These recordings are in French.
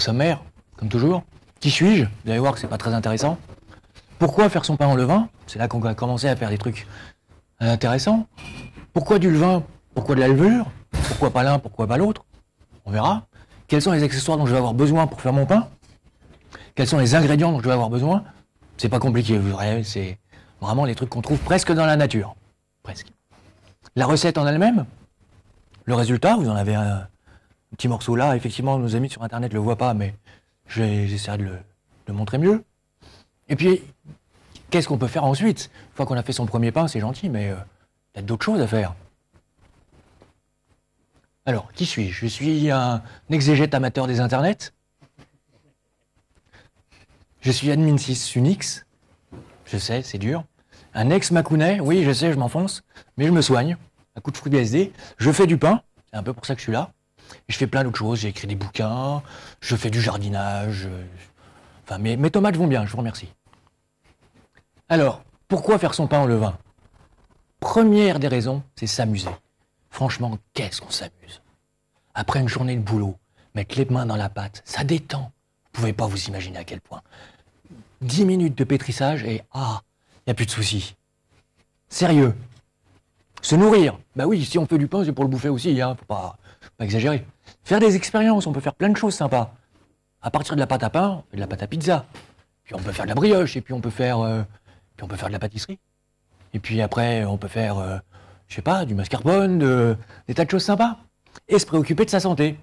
sa mère, comme toujours. Qui suis-je Vous allez voir que c'est pas très intéressant. Pourquoi faire son pain en levain C'est là qu'on va commencer à faire des trucs euh, intéressants. Pourquoi du levain Pourquoi de la levure Pourquoi pas l'un Pourquoi pas l'autre On verra. Quels sont les accessoires dont je vais avoir besoin pour faire mon pain Quels sont les ingrédients dont je vais avoir besoin C'est pas compliqué, vous c'est vraiment les trucs qu'on trouve presque dans la nature. Presque. La recette en elle-même, le résultat, vous en avez un, petit morceau là. Effectivement, nos amis sur Internet ne le voient pas, mais j'essaierai de le, montrer mieux. Et puis, qu'est-ce qu'on peut faire ensuite Une fois qu'on a fait son premier pain, c'est gentil, mais euh, il y a d'autres choses à faire. Alors, qui suis-je Je suis un exégète amateur des internets. Je suis admin 6 Unix. Je sais, c'est dur. Un ex-macounet, oui, je sais, je m'enfonce, mais je me soigne. Un coup de fruit BSD. Je fais du pain, c'est un peu pour ça que je suis là. Je fais plein d'autres choses. J'ai écrit des bouquins, je fais du jardinage. Euh, enfin, mes, tomates vont bien, je vous remercie. Alors, pourquoi faire son pain en levain Première des raisons, c'est s'amuser. Franchement, qu'est-ce qu'on s'amuse Après une journée de boulot, mettre les mains dans la pâte, ça détend. Vous pouvez pas vous imaginer à quel point. Dix minutes de pétrissage et ah, il n'y a plus de soucis. Sérieux. Se nourrir. Bah oui, si on fait du pain, c'est pour le bouffer aussi, il hein. Faut pas, faut pas exagérer. Faire des expériences, on peut faire plein de choses sympas. À partir de la pâte à pain, et de la pâte à pizza. Puis on peut faire de la brioche, et puis on peut faire, euh, puis on peut faire de la pâtisserie. Et puis après, on peut faire, euh, je sais pas, du mascarpone, des tas de choses sympas. Et se préoccuper de sa santé.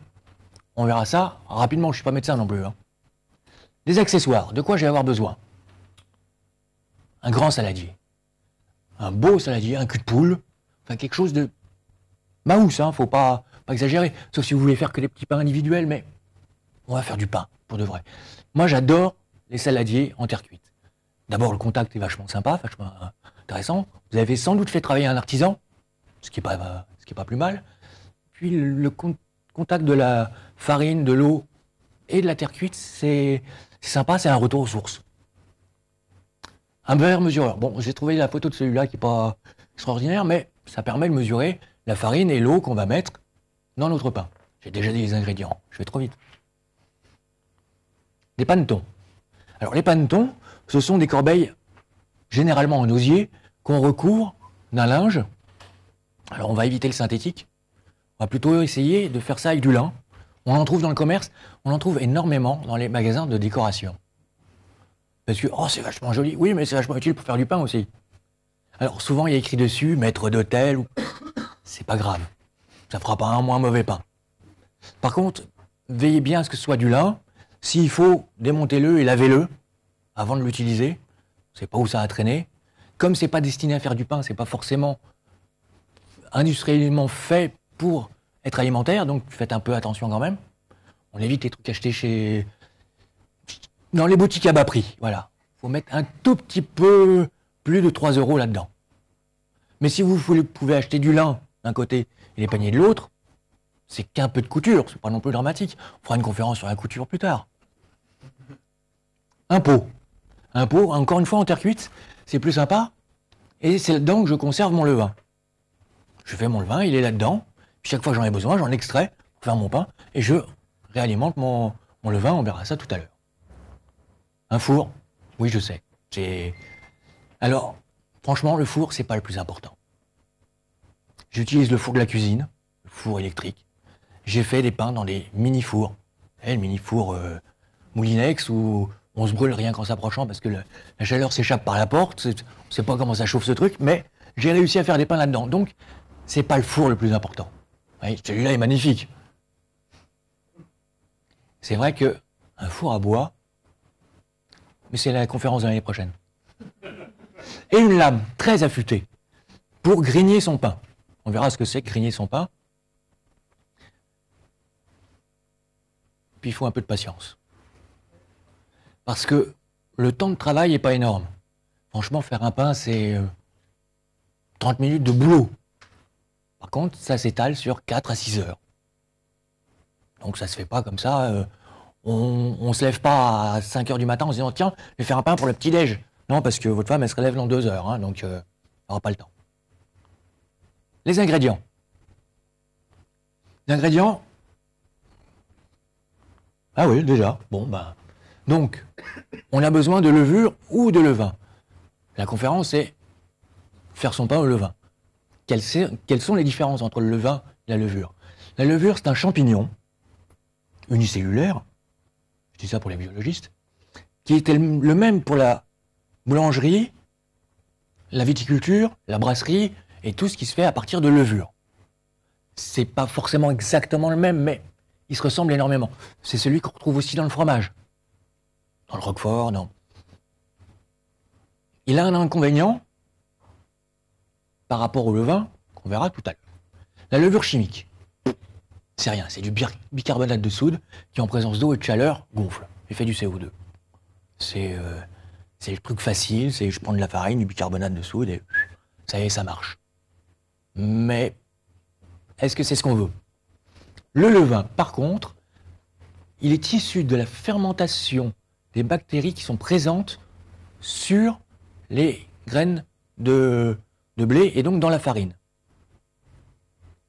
On verra ça rapidement, je suis pas médecin non plus. Hein. Des accessoires, de quoi j'ai avoir besoin Un grand saladier. Un beau saladier, un cul de poule. Enfin, quelque chose de maousse, hein, faut pas pas exagéré sauf si vous voulez faire que des petits pains individuels, mais on va faire du pain, pour de vrai. Moi, j'adore les saladiers en terre cuite. D'abord, le contact est vachement sympa, vachement euh, intéressant. Vous avez sans doute fait travailler un artisan, ce qui n'est pas, euh, ce qui pas plus mal. Puis le contact de la farine, de l'eau et de la terre cuite, c'est sympa, c'est un retour aux sources. Un verre mesureur. Bon, j'ai trouvé la photo de celui-là qui n'est pas extraordinaire, mais ça permet de mesurer la farine et l'eau qu'on va mettre dans l'autre pain. J'ai déjà dit les ingrédients, je vais trop vite. Des panetons. Alors les panetons, ce sont des corbeilles généralement en osier qu'on recouvre d'un linge. Alors on va éviter le synthétique. On va plutôt essayer de faire ça avec du lin. On en trouve dans le commerce, on en trouve énormément dans les magasins de décoration. Parce que, oh, c'est vachement joli. Oui, mais c'est vachement utile pour faire du pain aussi. Alors souvent, il y a écrit dessus, maître d'hôtel. Ou... C'est pas grave. Ça fera pas un moins mauvais pain. Par contre, veillez bien à ce que ce soit du lin. S'il faut, démontez-le et lavez-le avant de l'utiliser. C'est pas où ça a traîné. Comme c'est pas destiné à faire du pain, c'est pas forcément industriellement fait pour être alimentaire, donc faites un peu attention quand même. On évite les trucs achetés chez dans les boutiques à bas prix, voilà. Faut mettre un tout petit peu plus de 3 euros là-dedans. Mais si vous pouvez acheter du lin d'un côté et les paniers de l'autre, c'est qu'un peu de couture, c'est pas non plus dramatique. On fera une conférence sur la couture plus tard. Un pot. Un pot, encore une fois, en terre cuite, c'est plus sympa. Et c'est là-dedans que je conserve mon levain. Je fais mon levain, il est là-dedans. Chaque fois que j'en ai besoin, j'en extrais pour faire mon pain. Et je réalimente mon, levain, on verra ça tout à l'heure. Un four, oui, je sais. Alors, franchement, le four, c'est pas le plus important. J'utilise le four de la cuisine, le four électrique. J'ai fait des pains dans des mini-fours. le mini-four euh, Moulinex où on se brûle rien qu'en s'approchant parce que la chaleur s'échappe par la porte. On ne sait pas comment ça chauffe ce truc, mais j'ai réussi à faire des pains là-dedans. Donc, c'est pas le four le plus important. Celui-là est magnifique. C'est vrai que un four à bois, mais c'est la conférence de l'année prochaine. Et une lame très affûtée pour grigner son pain. On verra ce que c'est, grigner son pain. Puis il faut un peu de patience. Parce que le temps de travail n'est pas énorme. Franchement, faire un pain, c'est 30 euh, minutes de boulot. Par contre, ça s'étale sur 4 à 6 heures. Donc ça se fait pas comme ça. Euh, on, ne se lève pas à 5 heures du matin en se disant tiens, je vais faire un pain pour le petit-déj. Non, parce que votre femme, elle se relève dans 2 heures. Hein, donc, euh, elle n'aura pas le temps. Les ingrédients. Les ingrédients Ah oui, déjà. Bon, ben. Donc, on a besoin de levure ou de levain. La conférence est faire son pain au levain. Quelles, sont les différences entre le levain et la levure La levure, c'est un champignon unicellulaire, je dis ça pour les biologistes, qui était le même pour la boulangerie, la viticulture, la brasserie, et tout ce qui se fait à partir de levure. C'est pas forcément exactement le même, mais il se ressemble énormément. C'est celui qu'on retrouve aussi dans le fromage. Dans le roquefort, non. Il a un inconvénient par rapport au levain, qu'on verra tout à l'heure. La levure chimique, c'est rien, c'est du bicarbonate de soude qui, en présence d'eau et de chaleur, gonfle et fait du CO2. Euh, c'est le truc facile, c'est je prends de la farine, du bicarbonate de soude et ça y ça marche mais est-ce que c'est ce qu'on veut Le levain, par contre, il est issu de la fermentation des bactéries qui sont présentes sur les graines de, blé et donc dans la farine.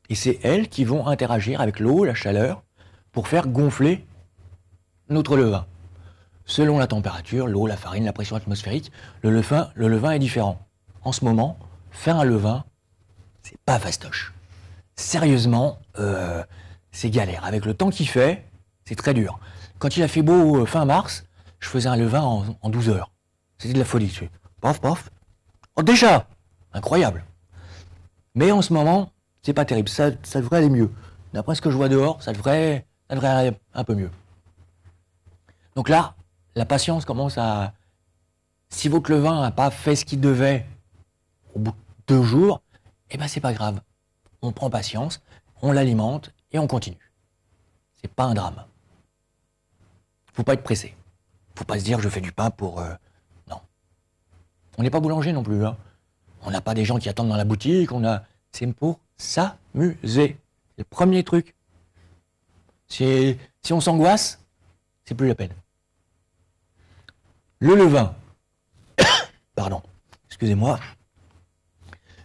Et c'est elles qui vont interagir avec l'eau, la chaleur, pour faire gonfler notre levain. Selon la température, l'eau, la farine, la pression atmosphérique, le le levain est différent. En ce moment, faire un levain, pas fastoche. Sérieusement, euh, c'est galère. Avec le temps qu'il fait, c'est très dur. Quand il a fait beau euh, fin mars, je faisais un levain en, 12 heures. C'était de la folie. Je paf, paf. Oh, déjà Incroyable. Mais en ce moment, c'est pas terrible. Ça, ça devrait aller mieux. D'après ce que je vois dehors, ça devrait, ça devrait aller un peu mieux. Donc là, la patience commence à. Si votre levain n'a pas fait ce qu'il devait au bout de deux jours, eh ben c'est pas grave. On prend patience, on l'alimente et on continue. C'est pas un drame. Faut pas être pressé. Faut pas se dire je fais du pain pour. Euh, non. On n'est pas boulanger non plus. Hein. On n'a pas des gens qui attendent dans la boutique. On a. C'est pour s'amuser. C'est le premier truc. Si, si on s'angoisse, c'est plus la peine. Le levain. Pardon. Excusez-moi.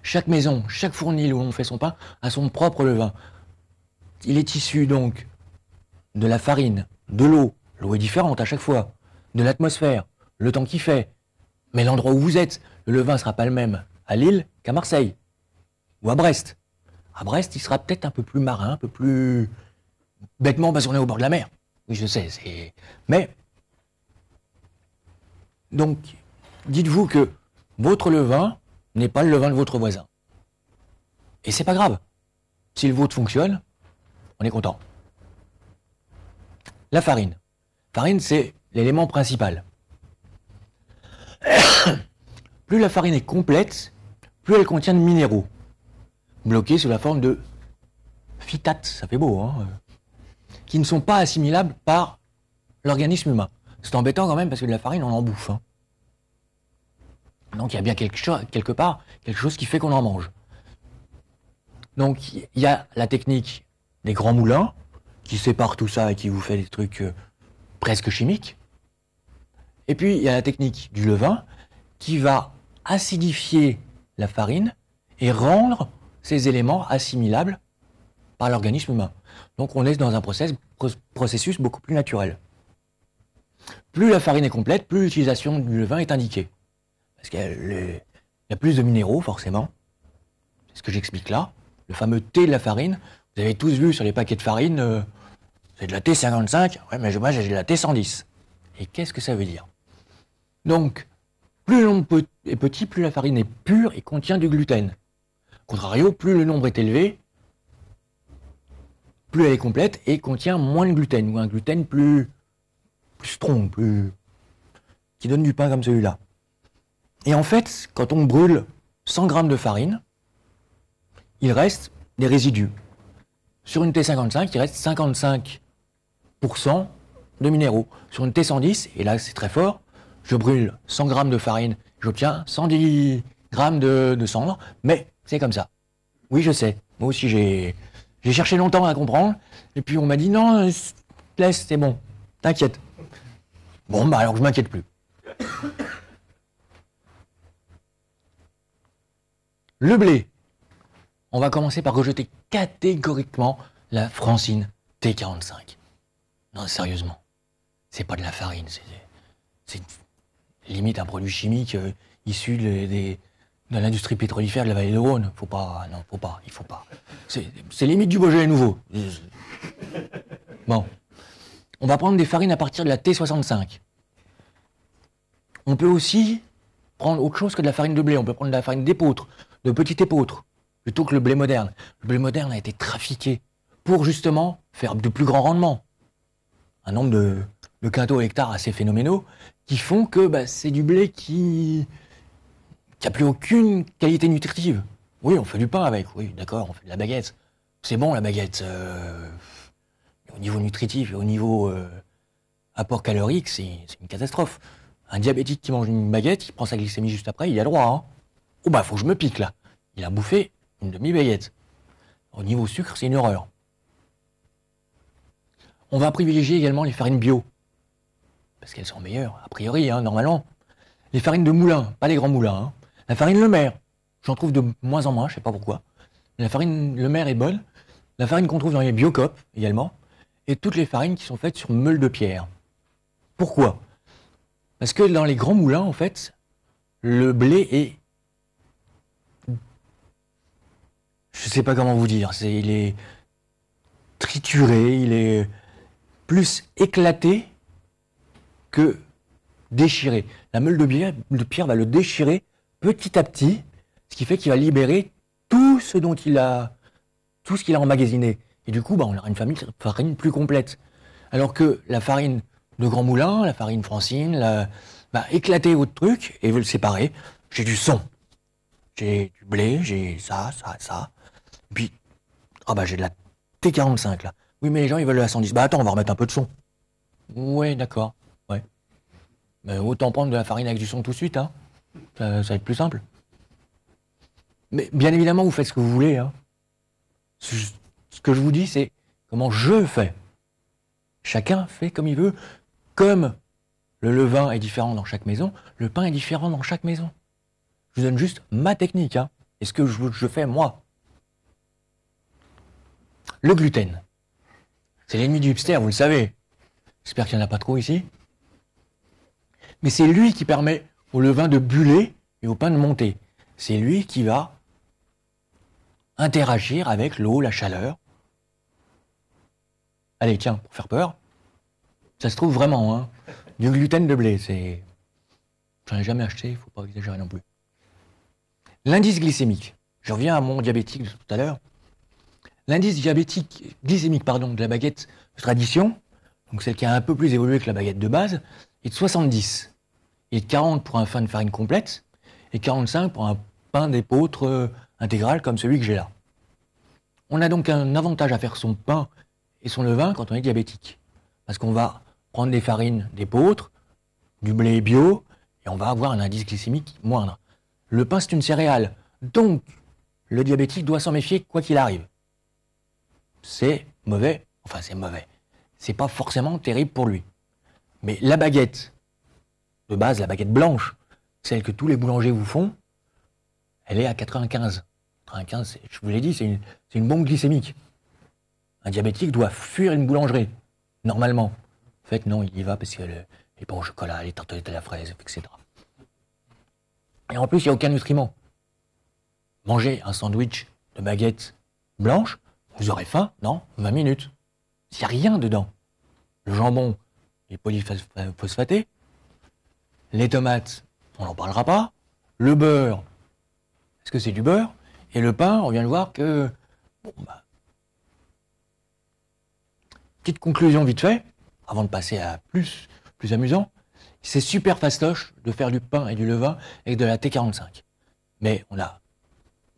Chaque maison, chaque fournil où on fait son pain a son propre levain. Il est issu donc de la farine, de l'eau, l'eau est différente à chaque fois, de l'atmosphère, le temps qu'il fait. Mais l'endroit où vous êtes, le levain ne sera pas le même à Lille qu'à Marseille ou à Brest. À Brest, il sera peut-être un peu plus marin, un peu plus bêtement parce qu'on est au bord de la mer. Oui, je sais, c'est. Mais. Donc, dites-vous que votre levain, n'est pas le levain de votre voisin. Et c'est pas grave. Si le vôtre fonctionne, on est content. La farine. Farine, c'est l'élément principal. plus la farine est complète, plus elle contient de minéraux, bloqués sous la forme de phytates, ça fait beau, hein, qui ne sont pas assimilables par l'organisme humain. C'est embêtant quand même parce que de la farine, on en bouffe. Hein. Donc il y a bien quelque, chose, part quelque chose qui fait qu'on en mange. Donc il y a la technique des grands moulins qui sépare tout ça et qui vous fait des trucs euh, presque chimiques. Et puis il y a la technique du levain qui va acidifier la farine et rendre ces éléments assimilables par l'organisme humain. Donc on est dans un processus beaucoup plus naturel. Plus la farine est complète, plus l'utilisation du levain est indiquée. Parce qu'il y, a plus de minéraux, forcément. C'est ce que j'explique là. Le fameux thé de la farine. Vous avez tous vu sur les paquets de farine, euh, c'est de la T55. Ouais, mais moi, j'ai de la T110. Et qu'est-ce que ça veut dire Donc, plus le nombre est petit, plus la farine est pure et contient du gluten. Contrario, plus le nombre est élevé, plus elle est complète et contient moins de gluten, ou un gluten plus, plus strong, plus, qui donne du pain comme celui-là. Et en fait, quand on brûle 100 grammes de farine, il reste des résidus. Sur une T55, il reste 55% de minéraux. Sur une T110, et là c'est très fort, je brûle 100 grammes de farine, j'obtiens 110 grammes de, cendres. mais c'est comme ça. Oui, je sais. Moi aussi, j'ai cherché longtemps à comprendre. Et puis on m'a dit non, laisse, c'est bon, t'inquiète. Bon, bah alors je m'inquiète plus. le blé. On va commencer par rejeter catégoriquement la francine T45. Non, sérieusement. C'est pas de la farine, c'est limite un produit chimique euh, issu de, l'industrie pétrolifère de la vallée de Rhône. Faut pas, non, faut pas, il faut pas. C'est limite du Beaujolais nouveau. Bon. On va prendre des farines à partir de la T65. On peut aussi prendre autre chose que de la farine de blé. On peut prendre de la farine poutres de Petit Épôtre, plutôt que le blé moderne. Le blé moderne a été trafiqué pour justement faire de plus grands rendements. Un nombre de, de quintaux à hectare assez phénoménaux qui font que bah, c'est du blé qui n'a plus aucune qualité nutritive. Oui, on fait du pain avec, oui, d'accord, on fait de la baguette. C'est bon la baguette. Euh, au niveau nutritif et au niveau euh, apport calorique, c'est une catastrophe. Un diabétique qui mange une baguette, qui prend sa glycémie juste après, il y a droit. Hein oh bah faut que je me pique là. Il a bouffé une demi-baguette. Au niveau sucre, c'est une horreur. On va privilégier également les farines bio, parce qu'elles sont meilleures, a priori, hein, normalement. Les farines de moulin, pas les grands moulins. Hein. La farine Le Maire, j'en trouve de moins en moins, je sais pas pourquoi. La farine Le Maire est bonne. La farine qu'on trouve dans les biocops, également. Et toutes les farines qui sont faites sur meule de pierre. Pourquoi Parce que dans les grands moulins, en fait, le blé est je sais pas comment vous dire, il est trituré, il est plus éclaté que déchiré. La meule de pierre, va le déchirer petit à petit, ce qui fait qu'il va libérer tout ce dont il a, tout ce qu'il a emmagasiné. Et du coup, bah, on aura une famille, farine plus complète. Alors que la farine de Grand Moulin, la farine Francine, va bah, éclater votre truc et veut le séparer. J'ai du son. J'ai du blé, j'ai ça, ça, ça. Puis, ah bah j'ai de la T45 là. Oui, mais les gens ils veulent la 110. Bah attends, on va remettre un peu de son. Ouais, d'accord. Ouais. Mais autant prendre de la farine avec du son tout de suite, hein. Ça, va être plus simple. Mais bien évidemment, vous faites ce que vous voulez. Hein. Ce que je vous dis, c'est comment je fais. Chacun fait comme il veut. Comme le levain est différent dans chaque maison, le pain est différent dans chaque maison. Je vous donne juste ma technique hein, et ce que je fais moi le gluten. C'est l'ennemi du hipster, vous le savez. J'espère qu'il n'y en a pas trop ici. Mais c'est lui qui permet au levain de buller et au pain de monter. C'est lui qui va interagir avec l'eau, la chaleur. Allez, tiens, pour faire peur, ça se trouve vraiment, hein, du gluten de blé, c'est... J'en ai jamais acheté, il faut pas exagérer non plus. L'indice glycémique. Je reviens à mon diabétique de tout à l'heure. L'indice diabétique, glycémique pardon, de la baguette tradition, donc celle qui a un peu plus évolué que la baguette de base, est de 70. Il est de 40 pour un pain de farine complète et 45 pour un pain d'épeautre euh, intégral comme celui que j'ai là. On a donc un avantage à faire son pain et son levain quand on est diabétique. Parce qu'on va prendre des farines d'épeautre, du blé bio, et on va avoir un indice glycémique moindre. Le pain, c'est une céréale. Donc, le diabétique doit s'en méfier quoi qu'il arrive c'est mauvais. Enfin, c'est mauvais. C'est pas forcément terrible pour lui. Mais la baguette, de base, la baguette blanche, celle que tous les boulangers vous font, elle est à 95. 95, je vous l'ai dit, c'est une, bombe glycémique. Un diabétique doit fuir une boulangerie, normalement. En fait, non, il y va parce qu'il y a les pains au chocolat, les tartelettes à la fraise, etc. Et en plus, il n'y a aucun nutriment. Manger un sandwich de baguette blanche, vous aurez faim Non 20 minutes. Il n'y a rien dedans. Le jambon est polyphosphaté. Les tomates, on n'en parlera pas. Le beurre, est-ce que c'est du beurre Et le pain, on vient de voir que... Bon, bah... Petite conclusion vite fait, avant de passer à plus, plus amusant. C'est super fastoche de faire du pain et du levain avec de la T45. Mais on a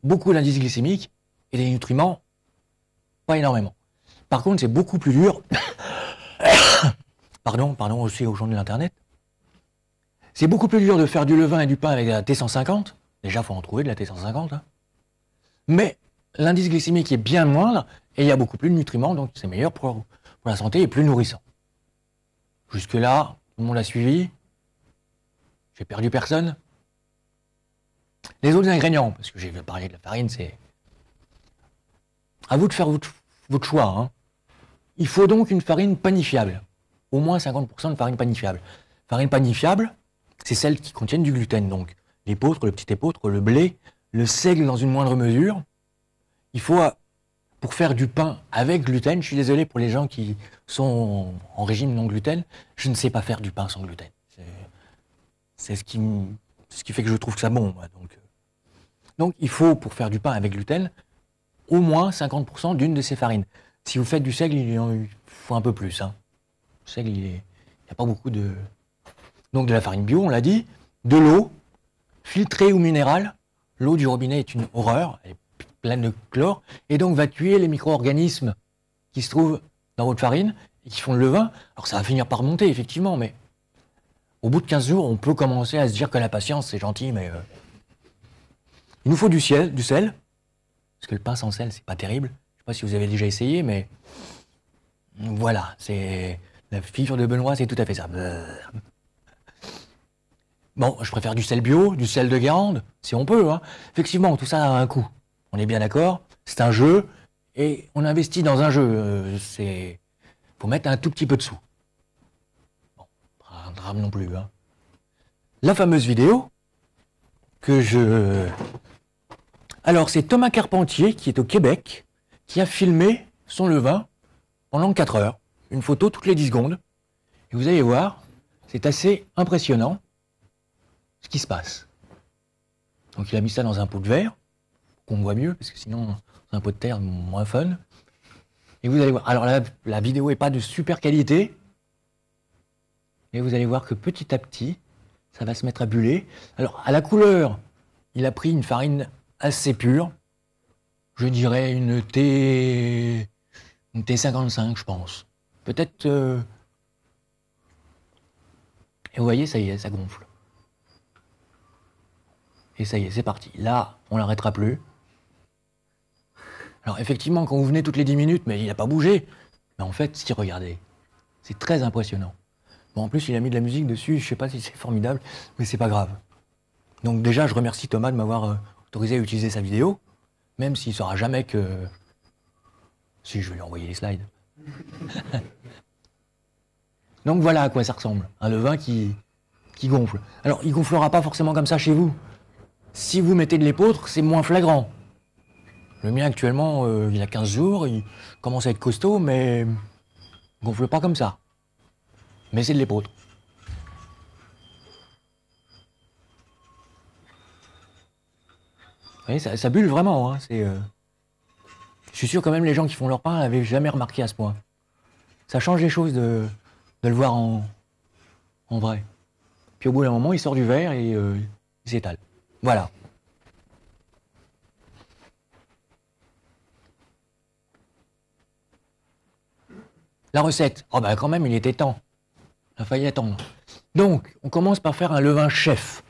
beaucoup d'indices glycémiques et des nutriments pas énormément. Par contre, c'est beaucoup plus dur. pardon, pardon aussi aux gens de l'Internet. C'est beaucoup plus dur de faire du levain et du pain avec de la T150. Déjà, il faut en trouver de la T150. Hein. Mais l'indice glycémique est bien moindre et il y a beaucoup plus de nutriments, donc c'est meilleur pour, pour, la santé et plus nourrissant. Jusque-là, tout le monde a suivi. J'ai perdu personne. Les autres ingrédients, parce que j'ai parlé de la farine, c'est à vous de faire votre, choix. Hein. Il faut donc une farine panifiable. Au moins 50% de farine panifiable. Farine panifiable, c'est celle qui contient du gluten. Donc l'épeautre, le petit épeautre, le blé, le seigle dans une moindre mesure. Il faut, euh, pour faire du pain avec gluten, je suis désolé pour les gens qui sont en régime non gluten, je ne sais pas faire du pain sans gluten. C'est ce qui, fait que je trouve ça bon. Euh. donc il faut, pour faire du pain avec gluten, au moins 50% d'une de ces farines. Si vous faites du seigle, il en faut un peu plus. Hein. Le seigle, il n'y a pas beaucoup de. Donc de la farine bio, on l'a dit, de l'eau, filtrée ou minérale. L'eau du robinet est une horreur, elle est pleine de chlore, et donc va tuer les micro-organismes qui se trouvent dans votre farine et qui font le levain. Alors ça va finir par monter, effectivement, mais au bout de 15 jours, on peut commencer à se dire que la patience, c'est gentil, mais. Euh, il nous faut du ciel, du sel, parce que le pain sans sel, c'est pas terrible. Je sais pas si vous avez déjà essayé, mais voilà, c'est la figure de Benoît, c'est tout à fait ça. Bon, je préfère du sel bio, du sel de Guérande, si on peut. Hein. Effectivement, tout ça a un coût. On est bien d'accord. C'est un jeu et on investit dans un jeu. Euh, c'est faut mettre un tout petit peu de sous. Bon, pas un drame non plus. Hein. La fameuse vidéo que je alors, c'est Thomas Carpentier, qui est au Québec, qui a filmé son levain pendant 4 heures. Une photo toutes les 10 secondes. Et vous allez voir, c'est assez impressionnant ce qui se passe. Donc, il a mis ça dans un pot de verre, qu'on voit mieux, parce que sinon, un pot de terre, moins fun. Et vous allez voir. Alors, la, la vidéo n'est pas de super qualité. Et vous allez voir que petit à petit, ça va se mettre à buller. Alors, à la couleur, il a pris une farine assez pur. Je dirais une T. une T55, je pense. Peut-être. Euh, Et vous voyez, ça y est, ça gonfle. Et ça y est, c'est parti. Là, on l'arrêtera plus. Alors effectivement, quand vous venez toutes les 10 minutes, mais il n'a pas bougé. Mais en fait, si, regardez, c'est très impressionnant. Bon, en plus, il a mis de la musique dessus, je ne sais pas si c'est formidable, mais c'est pas grave. Donc déjà, je remercie Thomas de m'avoir euh, autorisé à utiliser sa vidéo, même s'il ne saura jamais que... Si, je vais lui envoyer les slides. Donc voilà à quoi ça ressemble, un hein, levain qui, qui gonfle. Alors, il gonflera pas forcément comme ça chez vous. Si vous mettez de l'épeautre, c'est moins flagrant. Le mien, actuellement, euh, il a 15 jours, il commence à être costaud, mais gonfle pas comme ça. Mais c'est de l'épeautre. ça, bulle vraiment. Hein, c'est, euh, Je suis sûr quand même les gens qui font leur pain n'avaient jamais remarqué à ce point. Ça change les choses de, de le voir en, en vrai. Puis au bout d'un moment, il sort du verre et euh, il s'étale. Voilà. La recette. Oh ben quand même, il était temps. Il a failli attendre. Donc, on commence par faire un levain chef.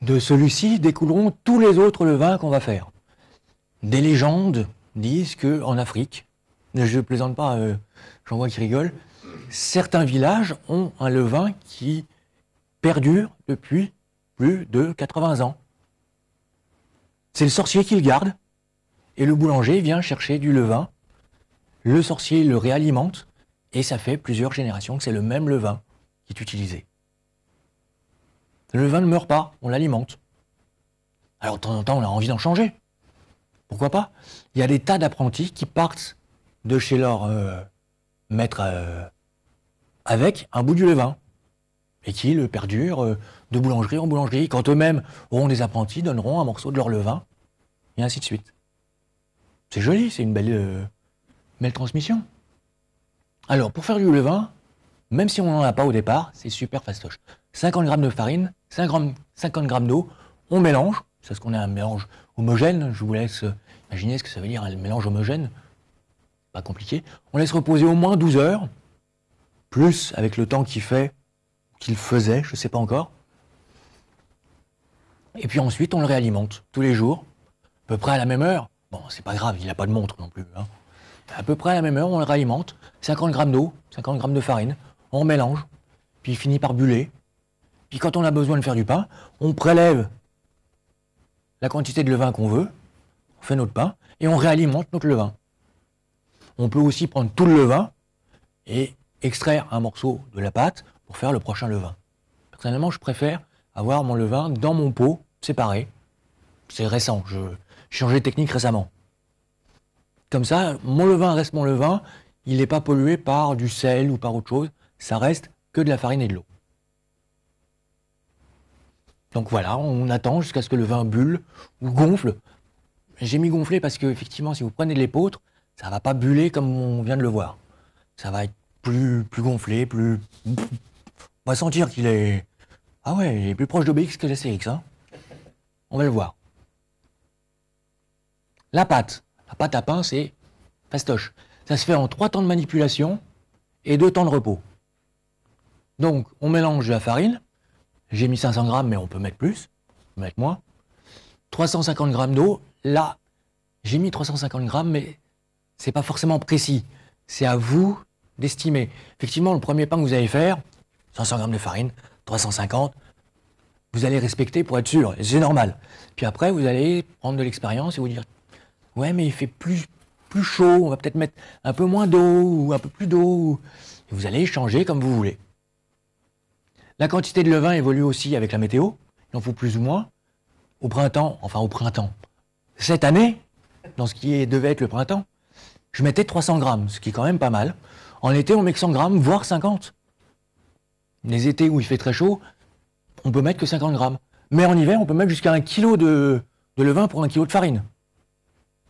De celui-ci découleront tous les autres levains qu'on va faire. Des légendes disent que en Afrique, je plaisante pas, euh, j'en vois qui rigole, certains villages ont un levain qui perdure depuis plus de 80 ans. C'est le sorcier qui le garde, et le boulanger vient chercher du levain, le sorcier le réalimente, et ça fait plusieurs générations que c'est le même levain qui est utilisé. Le levain ne meurt pas, on l'alimente. Alors de temps en temps, on a envie d'en changer. Pourquoi pas Il y a des tas d'apprentis qui partent de chez leur euh, maître euh, avec un bout du levain et qui le perdurent euh, de boulangerie en boulangerie, quand eux-mêmes auront des apprentis, donneront un morceau de leur levain, et ainsi de suite. C'est joli, c'est une belle, belle transmission. Alors, pour faire du levain, même si on n'en a pas au départ, c'est super fastoche. 50 grammes de farine, 50 grammes d'eau, on mélange, c'est ce qu'on a un mélange homogène, je vous laisse euh, imaginer ce que ça veut dire un mélange homogène, pas compliqué, on laisse reposer au moins 12 heures, plus avec le temps qu'il fait, qu'il faisait, je ne sais pas encore, et puis ensuite on le réalimente tous les jours, à peu près à la même heure, bon c'est pas grave, il n'a pas de montre non plus, hein. à peu près à la même heure on le réalimente, 50 grammes d'eau, 50 grammes de farine, on mélange, puis il finit par buller, puis quand on a besoin de faire du pain, on prélève la quantité de levain qu'on veut, on fait notre pain, et on réalimente notre levain. On peut aussi prendre tout le levain et extraire un morceau de la pâte pour faire le prochain levain. Personnellement, je préfère avoir mon levain dans mon pot, séparé. C'est récent, je changé de technique récemment. Comme ça, mon levain reste mon levain, il n'est pas pollué par du sel ou par autre chose, ça reste que de la farine et de l'eau. Donc voilà, on attend jusqu'à ce que le vin bulle ou gonfle. J'ai mis gonfler parce que effectivement, si vous prenez de l'épeautre, ça va pas buller comme on vient de le voir. Ça va être plus, plus gonflé, plus. On va sentir qu'il est. Ah ouais, il est plus proche d'OBX que la Hein on va le voir. La pâte. La pâte à pain, c'est fastoche. Ça se fait en trois temps de manipulation et deux temps de repos. Donc, on mélange de la farine, j'ai mis 500 grammes, mais on peut mettre plus, mettre moins. 350 grammes d'eau, là, j'ai mis 350 grammes, mais c'est pas forcément précis. C'est à vous d'estimer. Effectivement, le premier pain que vous allez faire, 500 grammes de farine, 350, vous allez respecter pour être sûr, c'est normal. Puis après, vous allez prendre de l'expérience et vous dire, ouais, mais il fait plus, plus chaud, on va peut-être mettre un peu moins d'eau ou un peu plus d'eau. Vous allez changer comme vous voulez. La quantité de levain évolue aussi avec la météo. Il en faut plus ou moins. Au printemps, enfin au printemps. Cette année, dans ce qui devait être le printemps, je mettais 300 grammes, ce qui est quand même pas mal. En été, on met que 100 grammes, voire 50. Les étés où il fait très chaud, on peut mettre que 50 grammes. Mais en hiver, on peut mettre jusqu'à un kilo de, levain pour un kilo de farine.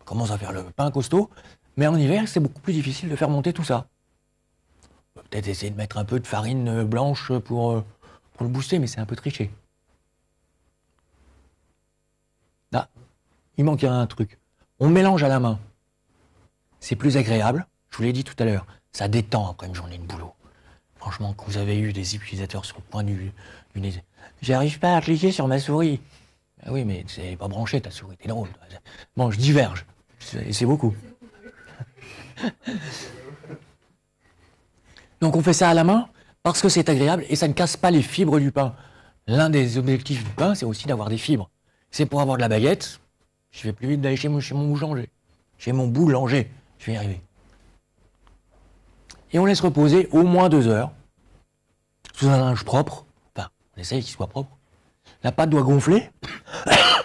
On commence à faire le pain costaud, mais en hiver, c'est beaucoup plus difficile de faire monter tout ça. Peut-être essayer de mettre un peu de farine euh, blanche pour euh, pour le booster, mais c'est un peu triché. là ah, il manque un truc. On mélange à la main. C'est plus agréable. Je vous l'ai dit tout à l'heure, ça détend après une journée de boulot. Franchement, quand vous avez eu des utilisateurs sur le point du, j'arrive pas à cliquer sur ma souris. Ah oui, mais c'est pas branché ta souris, t'es drôle. Bon, je diverge. C'est beaucoup. Donc on fait ça à la main parce que c'est agréable et ça ne casse pas les fibres du pain. L'un des objectifs du pain, c'est aussi d'avoir des fibres. C'est pour avoir de la baguette, je vais plus vite d'aller chez mon, chez boulanger. Chez mon boulanger, je vais y arriver. Et on laisse reposer au moins deux heures, sous un linge propre, enfin, on essaye qu'il soit propre. La pâte doit gonfler.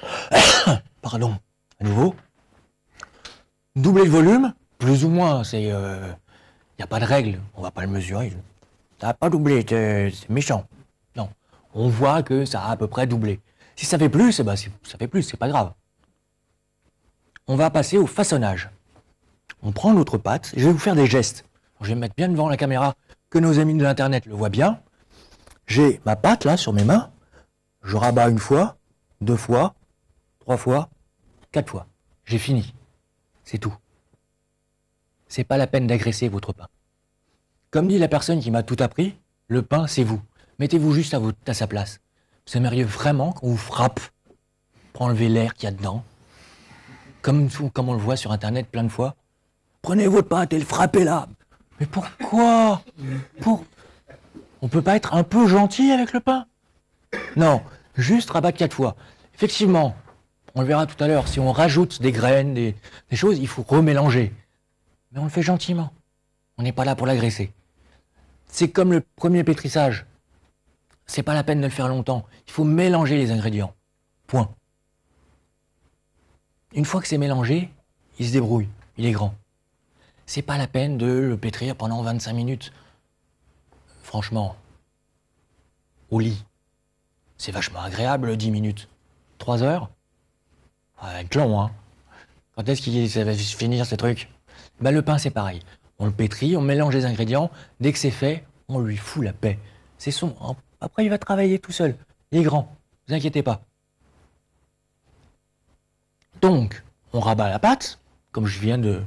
Pardon, à nouveau. Doubler le volume, plus ou moins, c'est. Il euh, n'y a pas de règle, on ne va pas le mesurer ça pas doublé, c'est méchant. Non, on voit que ça a à peu près doublé. Si ça fait plus, bah, si ça fait plus, c'est pas grave. On va passer au façonnage. On prend notre pâte, je vais vous faire des gestes. je vais me mettre bien devant la caméra, que nos amis de l'Internet le voient bien. J'ai ma pâte là sur mes mains, je rabats une fois, deux fois, trois fois, quatre fois. J'ai fini. C'est tout. C'est pas la peine d'agresser votre pain. Comme dit la personne qui m'a tout appris, le pain, c'est vous. Mettez-vous juste à, vous, sa place. Vous aimeriez vraiment qu'on vous frappe pour enlever l'air qu'il y a dedans comme, on le voit sur Internet plein de fois. Prenez votre pâte et le frappez là Mais pourquoi pour... On peut pas être un peu gentil avec le pain Non, juste rabattre quatre fois. Effectivement, on le verra tout à l'heure, si on rajoute des graines, des choses, il faut remélanger. Mais on le fait gentiment. On n'est pas là pour l'agresser. C'est comme le premier pétrissage. C'est pas la peine de le faire longtemps. Il faut mélanger les ingrédients. Point. Une fois que c'est mélangé, il se débrouille. Il est grand. C'est pas la peine de le pétrir pendant 25 minutes. Franchement, au lit, c'est vachement agréable 10 minutes. 3 heures Un long, hein. Quand est-ce qu'il va finir ce truc ben, Le pain, c'est pareil on le pétrit, on mélange les ingrédients. Dès que c'est fait, on lui fout la paix. C'est son. Hein. Après, il va travailler tout seul. Il est grand. Ne vous inquiétez pas. Donc, on rabat la pâte, comme je viens de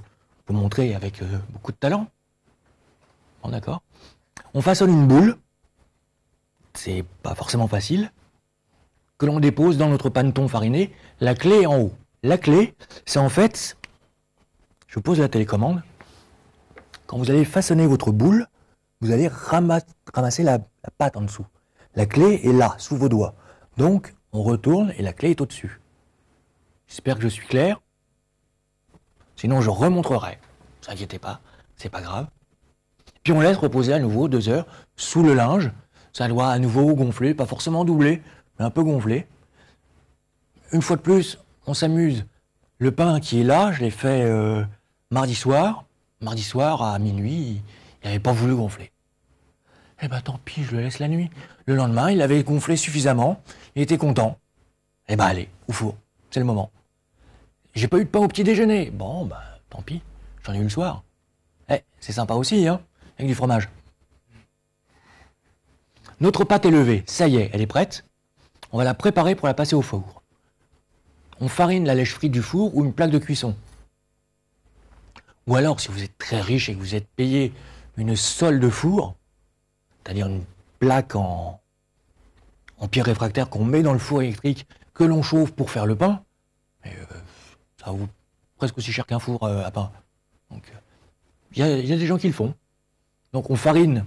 vous montrer avec euh, beaucoup de talent. Bon, d'accord. On façonne une boule. C'est pas forcément facile. Que l'on dépose dans notre paneton fariné. La clé en haut. La clé, c'est en fait, je pose la télécommande, quand vous allez façonner votre boule, vous allez ramasser la, pâte en dessous. La clé est là, sous vos doigts. Donc, on retourne et la clé est au-dessus. J'espère que je suis clair. Sinon, je remontrerai. Ne vous inquiétez pas, c'est pas grave. Puis on laisse reposer à nouveau deux heures sous le linge. Ça doit à nouveau gonfler, pas forcément doubler, mais un peu gonfler. Une fois de plus, on s'amuse. Le pain qui est là, je l'ai fait euh, mardi soir. Mardi soir, à minuit, il n'avait pas voulu gonfler. Eh ben tant pis, je le laisse la nuit. Le lendemain, il avait gonflé suffisamment, il était content. Eh ben allez, au four, c'est le moment. J'ai pas eu de pain au petit déjeuner. Bon, ben tant pis, j'en ai eu le soir. Eh, c'est sympa aussi, hein, avec du fromage. Notre pâte est levée, ça y est, elle est prête. On va la préparer pour la passer au four. On farine la lèche frite du four ou une plaque de cuisson. Ou alors, si vous êtes très riche et que vous êtes payé une solde de four, c'est-à-dire une plaque en, en pierre réfractaire qu'on met dans le four électrique que l'on chauffe pour faire le pain, euh, ça vaut presque aussi cher qu'un four euh, à pain. Donc, euh, il y, a des gens qui le font. Donc, on farine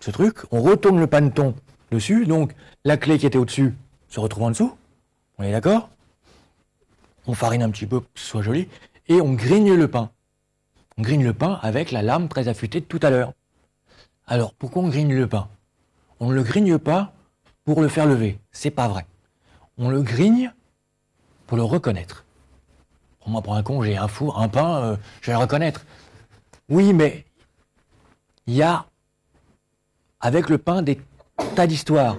ce truc, on retourne le paneton dessus, donc la clé qui était au-dessus se retrouve en dessous, on est d'accord On farine un petit peu pour que ce soit joli, et on grigne le pain. On grigne le pain avec la lame très affûtée de tout à l'heure. Alors pourquoi on grigne le pain On ne le grigne pas pour le faire lever. C'est pas vrai. On le grigne pour le reconnaître. Pour moi, pour un con, j'ai un four, un pain, euh, je vais le reconnaître. Oui, mais il y a avec le pain des tas d'histoires.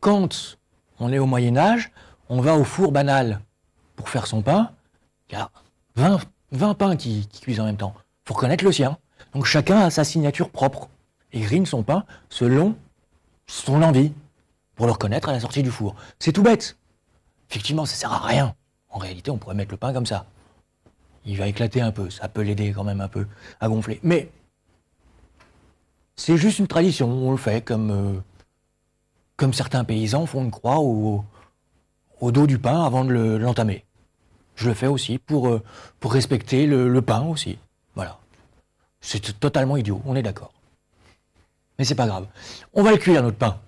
Quand on est au Moyen Âge, on va au four banal pour faire son pain. Il y a 20, pains qui cuisent en même temps faut connaître le sien. Donc chacun a sa signature propre. Et ils son pain selon son envie, pour le reconnaître à la sortie du four. C'est tout bête. Effectivement, ça sert à rien. En réalité, on pourrait mettre le pain comme ça. Il va éclater un peu, ça peut l'aider quand même un peu à gonfler. Mais c'est juste une tradition, on le fait comme, euh, comme certains paysans font une croix au, dos du pain avant de l'entamer. Je le fais aussi pour, euh, pour respecter le pain aussi. C'est totalement idiot, on est d'accord. Mais c'est pas grave. On va le cuire, notre pain.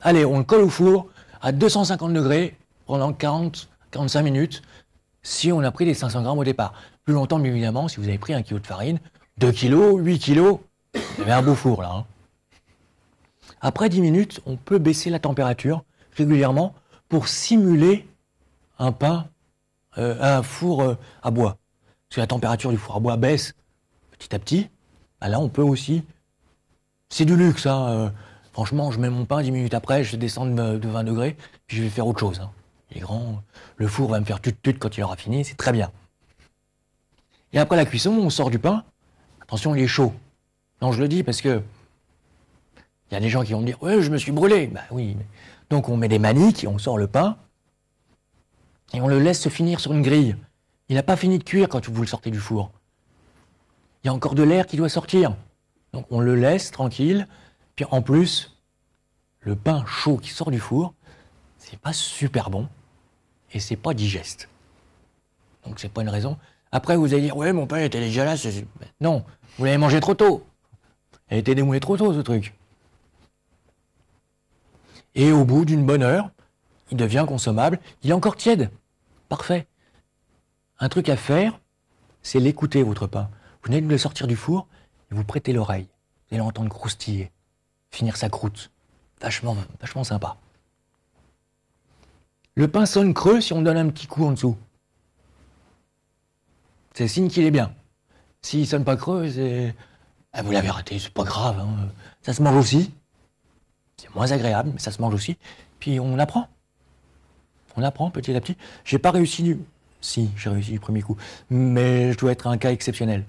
Allez, on le colle au four à 250 degrés pendant 40-45 minutes si on a pris les 500 grammes au départ. Plus longtemps, bien évidemment, si vous avez pris un kilo de farine, 2 kilos, 8 kilos, vous avez un beau four là. Hein. Après 10 minutes, on peut baisser la température régulièrement pour simuler un pain, euh, un four euh, à bois. Si la température du four à bois baisse petit à petit, bah là, on peut aussi. C'est du luxe, hein. Euh, franchement, je mets mon pain, 10 minutes après, je descends de, 20 degrés, puis je vais faire autre chose. Les hein. Il est grand, le four va me faire tut-tut quand il aura fini, c'est très bien. Et après la cuisson, on sort du pain. Attention, il est chaud. Non, je le dis parce que il y a des gens qui vont me dire Ouais, je me suis brûlé. Bah oui. Donc on met des maniques, on sort le pain et on le laisse se finir sur une grille. Il n'a pas fini de cuire quand vous le sortez du four il y a encore de l'air qui doit sortir. Donc on le laisse tranquille. Puis en plus, le pain chaud qui sort du four, c'est pas super bon et c'est pas digeste. Donc c'est pas une raison. Après, vous allez dire, ouais, mon pain était déjà là. Non, vous l'avez mangé trop tôt. Il a été démoulé trop tôt, ce truc. Et au bout d'une bonne heure, il devient consommable. Il est encore tiède. Parfait. Un truc à faire, c'est l'écouter, votre pain. Vous venez de le sortir du four et vous prêtez l'oreille. Vous allez l'entendre croustiller, finir sa croûte. Vachement, vachement sympa. Le pain sonne creux si on donne un petit coup en dessous. C'est signe qu'il est bien. S'il sonne pas creux, c'est. Ah, vous l'avez raté, c'est pas grave. Hein. Ça se mange aussi. C'est moins agréable, mais ça se mange aussi. Puis on apprend. On apprend petit à petit. J'ai pas réussi du. Si, j'ai réussi du premier coup. Mais je dois être un cas exceptionnel.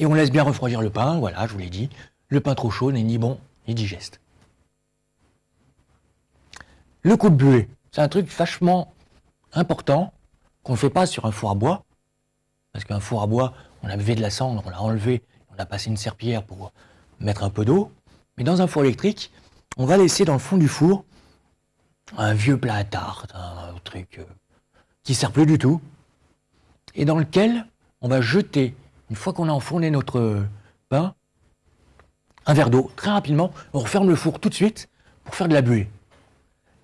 Et on laisse bien refroidir le pain, voilà, je vous l'ai dit. Le pain trop chaud n'est ni bon ni digeste. Le coup de buée, c'est un truc vachement important qu'on ne fait pas sur un four à bois. Parce qu'un four à bois, on a levé de la cendre, on l'a enlevé, on a passé une serpillière pour mettre un peu d'eau. Mais dans un four électrique, on va laisser dans le fond du four un vieux plat à tarte, un truc euh, qui sert plus du tout, et dans lequel on va jeter une fois qu'on a enfourné notre pain, un verre d'eau, très rapidement, on referme le four tout de suite pour faire de la buée.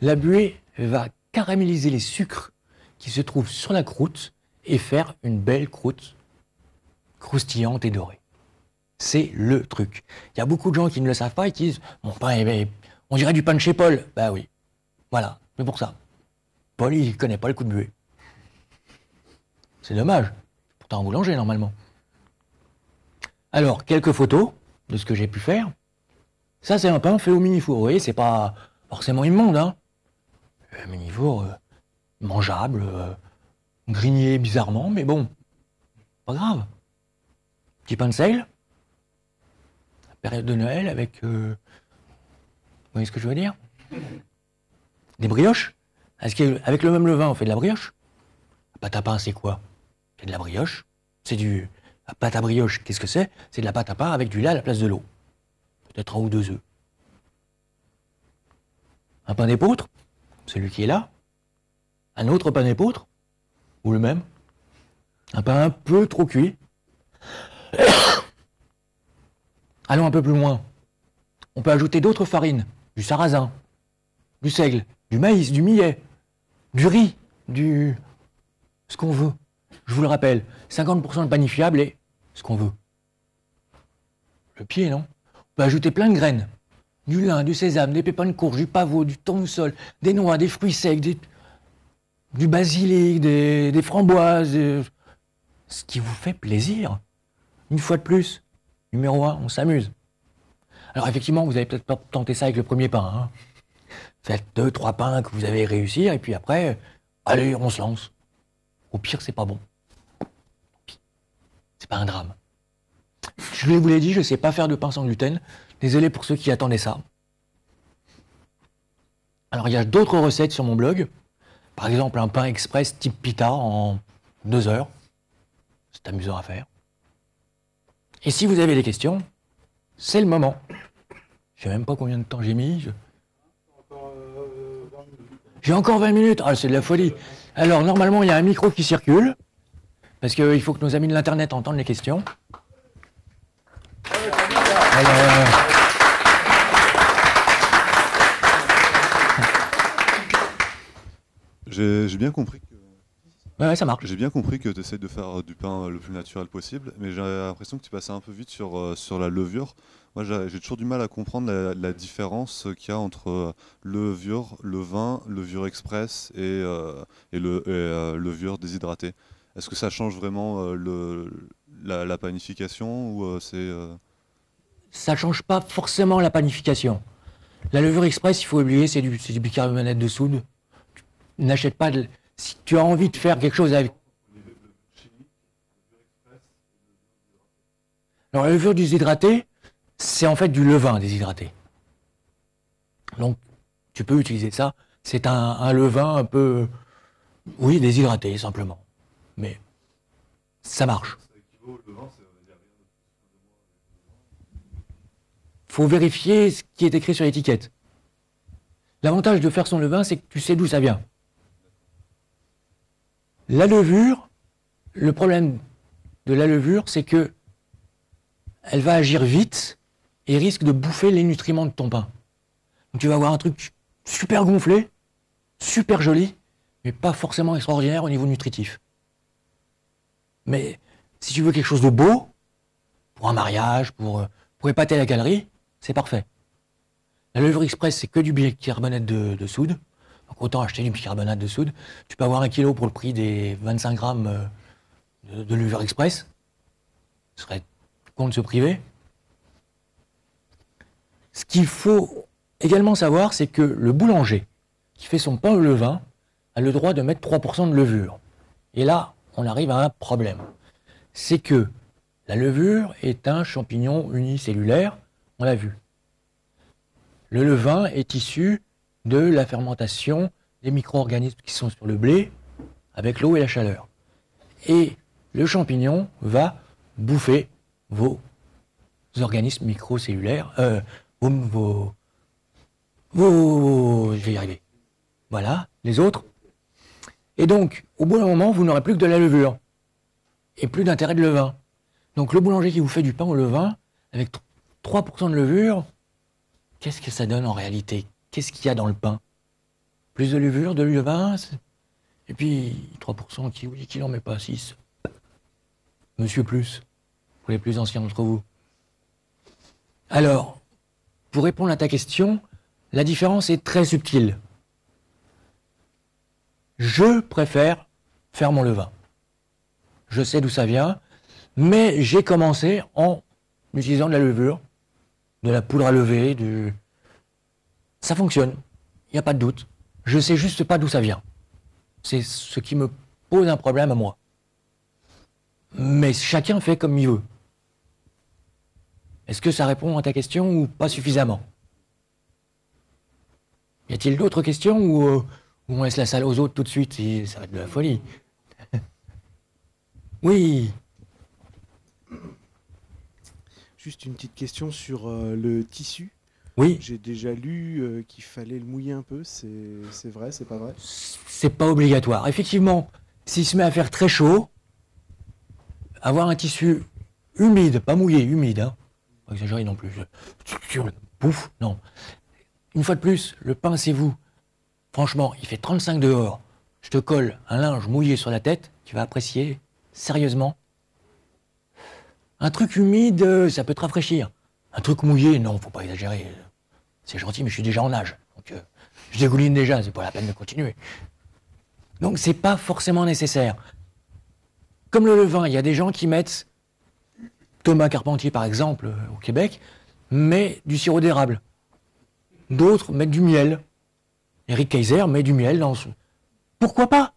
La buée va caraméliser les sucres qui se trouvent sur la croûte et faire une belle croûte croustillante et dorée. C'est le truc. Il y a beaucoup de gens qui ne le savent pas et qui disent Mon pain, bah, eh ben, on dirait du pain de chez Paul. Ben oui. Voilà, c'est pour ça. Paul, il ne connaît pas le coup de buée. C'est dommage. Pourtant, un boulanger, normalement. Alors, quelques photos de ce que j'ai pu faire. Ça, c'est un pain fait au mini-four. Vous voyez, c'est pas forcément immonde. Hein. Un euh, mini-four euh, mangeable, euh, grigné bizarrement, mais bon, pas grave. Petit pain de sel, période de Noël avec. vous voyez ce que je veux dire Des brioches Avec le même levain, on fait de la brioche Pâte pain, c'est quoi C'est de la brioche C'est du, la pâte à brioche, qu'est-ce que c'est C'est de la pâte à pain avec du lait à la place de l'eau. Peut-être un ou deux œufs. Un pain d'épeautre, celui qui est là. Un autre pain d'épeautre, ou le même. Un pain un peu trop cuit. Allons un peu plus loin. On peut ajouter d'autres farines, du sarrasin, du seigle, du maïs, du millet, du riz, du... ce qu'on veut. Je vous le rappelle, 50% de panifiable est ce qu'on veut. Le pied, non On peut ajouter plein de graines. Du lin, du sésame, des pépins de courge, du pavot, du tournesol, des noix, des fruits secs, du basilic, des, framboises. Ce qui vous fait plaisir. Une fois de plus, numéro un, on s'amuse. Alors effectivement, vous n'avez peut-être pas tenté ça avec le premier pain. Hein. Faites deux, trois pains que vous avez réussir, et puis après, allez, on se lance. Au pire, c'est pas bon c'est pas un drame. Je vous l'ai dit, je ne sais pas faire de pain sans gluten. Désolé pour ceux qui attendaient ça. Alors, il y a d'autres recettes sur mon blog. Par exemple, un pain express type pita en deux heures. C'est amusant à faire. Et si vous avez des questions, c'est le moment. Je sais même pas combien de temps j'ai mis. J'ai encore 20 minutes. Ah, c'est de la folie. Alors, normalement, il y a un micro qui circule parce qu'il faut que nos amis de l'Internet entendent les questions. J'ai bien compris que... ça marche. J'ai bien compris que tu essayes de faire du pain euh, le plus naturel possible, mais j'ai l'impression que tu passais un peu vite sur, euh, sur la levure. Moi, j'ai toujours du mal à comprendre la, différence qu'il y a entre euh, levure, le vin, levure express et, le, et, levure déshydratée. Est-ce que ça change vraiment euh, la, panification ou euh, c'est euh, Ça change pas forcément la panification. La levure express, il faut oublier, c'est du, bicarbonate de soude. N'achète pas de, Si tu as envie de faire quelque chose avec. Alors, la levure déshydratée, c'est en fait du levain déshydraté. Donc, tu peux utiliser ça. C'est un, un, levain un peu. Oui, déshydraté, simplement ça marche. faut vérifier ce qui est écrit sur l'étiquette. L'avantage de faire son levain, c'est que tu sais d'où ça vient. La levure, le problème de la levure, c'est que elle va agir vite et risque de bouffer les nutriments de ton pain. Donc tu vas avoir un truc super gonflé, super joli, mais pas forcément extraordinaire au niveau nutritif. Mais si tu veux quelque chose de beau, pour un mariage, pour, euh, pour épater la galerie, c'est parfait. La levure express, c'est que du bicarbonate de, de, soude. Donc autant acheter du bicarbonate de soude. Tu peux avoir un kilo pour le prix des 25 grammes euh, de, de levure express. Ce serait con de se priver. Ce qu'il faut également savoir, c'est que le boulanger qui fait son pain au levain a le droit de mettre 3% de levure. Et là, on arrive à un problème. C'est que la levure est un champignon unicellulaire, on l'a vu. Le levain est issu de la fermentation des micro-organismes qui sont sur le blé avec l'eau et la chaleur. Et le champignon va bouffer vos organismes microcellulaires, euh, vos, vos, je vais y arriver. Voilà, les autres. Et donc, au bout d'un moment, vous n'aurez plus que de la levure et plus d'intérêt de levain. Donc le boulanger qui vous fait du pain au levain, avec 3% de levure, qu'est-ce que ça donne en réalité Qu'est-ce qu'il y a dans le pain Plus de levure, de levain, et puis 3% qui dit qu'il n'en met pas 6. Monsieur Plus, pour les plus anciens d'entre vous. Alors, pour répondre à ta question, la différence est très subtile. Je préfère faire mon levain. Je sais d'où ça vient, mais j'ai commencé en utilisant de la levure, de la poudre à lever, du... Ça fonctionne, il n'y a pas de doute. Je sais juste pas d'où ça vient. C'est ce qui me pose un problème à moi. Mais chacun fait comme il veut. Est-ce que ça répond à ta question ou pas suffisamment Y a-t-il d'autres questions euh, ou, on laisse la salle aux autres tout de suite Ça va être de la folie. Oui. Juste une petite question sur euh, le tissu. Oui. J'ai déjà lu euh, qu'il fallait le mouiller un peu. C'est vrai, c'est pas vrai C'est pas obligatoire. Effectivement, s'il se met à faire très chaud, avoir un tissu humide, pas mouillé, humide, hein. pas exagéré non plus. Pouf, non. Une fois de plus, le pain, c'est vous. Franchement, il fait 35 dehors. Je te colle un linge mouillé sur la tête, tu vas apprécier Sérieusement Un truc humide, euh, ça peut te rafraîchir. Un truc mouillé, non, faut pas exagérer. C'est gentil, mais je suis déjà en âge. Donc, euh, je dégouline déjà, c'est pas la peine de continuer. Donc, c'est pas forcément nécessaire. Comme le levain, il y a des gens qui mettent, Thomas Carpentier par exemple, euh, au Québec, met du sirop d'érable. D'autres mettent du miel. Eric Kaiser met du miel dans son... Pourquoi pas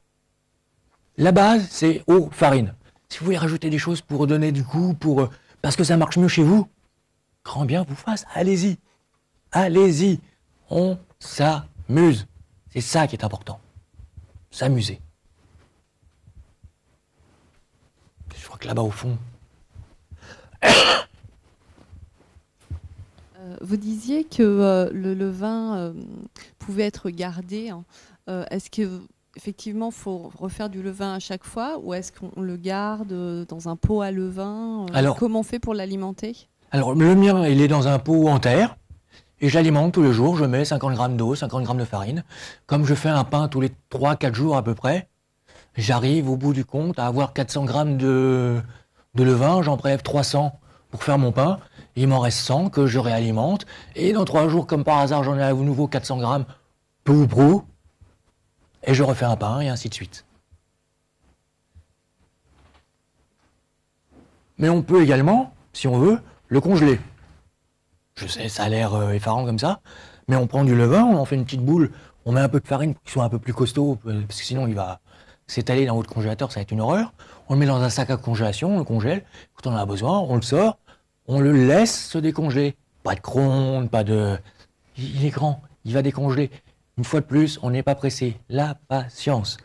la base, c'est eau, farine. Si vous voulez rajouter des choses pour donner du goût, pour, euh, parce que ça marche mieux chez vous, grand bien vous fasse, allez-y. Allez-y. On s'amuse. C'est ça qui est important. S'amuser. Je crois que là-bas au fond. Euh, vous disiez que euh, le levain pouvait être gardé. Hein. Est-ce que effectivement, faut refaire du levain à chaque fois ou est-ce qu'on le garde euh, dans un pot à levain euh, Alors, Comment on fait pour l'alimenter Alors, le mien, il est dans un pot en terre et j'alimente tous les jours. Je mets 50 grammes d'eau, 50 grammes de farine. Comme je fais un pain tous les 3-4 jours à peu près, j'arrive au bout du compte à avoir 400 grammes de, levain. J'en prélève 300 pour faire mon pain. Il m'en reste 100 que je réalimente. Et dans 3 jours, comme par hasard, j'en ai à nouveau 400 grammes, peu ou prou. Et je refais un par un et ainsi de suite. Mais on peut également, si on veut, le congeler. Je sais, ça a l'air euh, effarant comme ça, mais on prend du levain, on en fait une petite boule, on met un peu de farine pour qu'il soit un peu plus costaud, euh, parce que sinon il va s'étaler dans votre congélateur, ça va être une horreur. On le met dans un sac à congélation, on le congèle, quand on en a besoin, on le sort, on le laisse se décongeler. Pas de crône, pas de... Il est grand, il va décongeler. Une fois de plus, on n'est pas pressé. La patience.